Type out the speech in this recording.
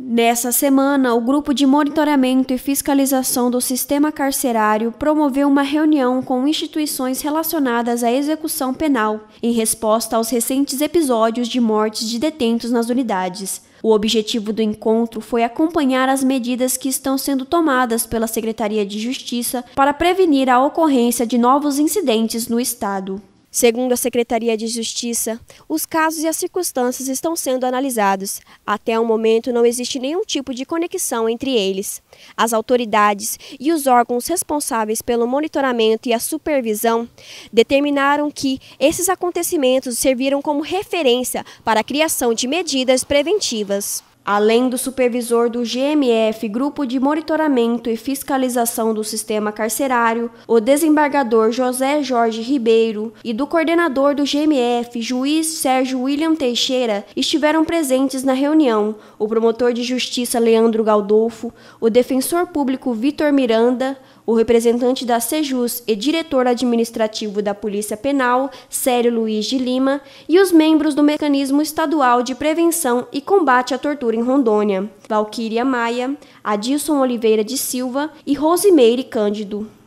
Nessa semana, o Grupo de Monitoramento e Fiscalização do Sistema Carcerário promoveu uma reunião com instituições relacionadas à execução penal, em resposta aos recentes episódios de mortes de detentos nas unidades. O objetivo do encontro foi acompanhar as medidas que estão sendo tomadas pela Secretaria de Justiça para prevenir a ocorrência de novos incidentes no Estado. Segundo a Secretaria de Justiça, os casos e as circunstâncias estão sendo analisados. Até o momento, não existe nenhum tipo de conexão entre eles. As autoridades e os órgãos responsáveis pelo monitoramento e a supervisão determinaram que esses acontecimentos serviram como referência para a criação de medidas preventivas além do supervisor do GMF, Grupo de Monitoramento e Fiscalização do Sistema Carcerário, o desembargador José Jorge Ribeiro e do coordenador do GMF, juiz Sérgio William Teixeira, estiveram presentes na reunião o promotor de justiça Leandro Galdolfo, o defensor público Vitor Miranda, o representante da Sejus e diretor administrativo da Polícia Penal, Sério Luiz de Lima, e os membros do Mecanismo Estadual de Prevenção e Combate à Tortura em Rondônia, Valquíria Maia, Adilson Oliveira de Silva e Rosimeire Cândido.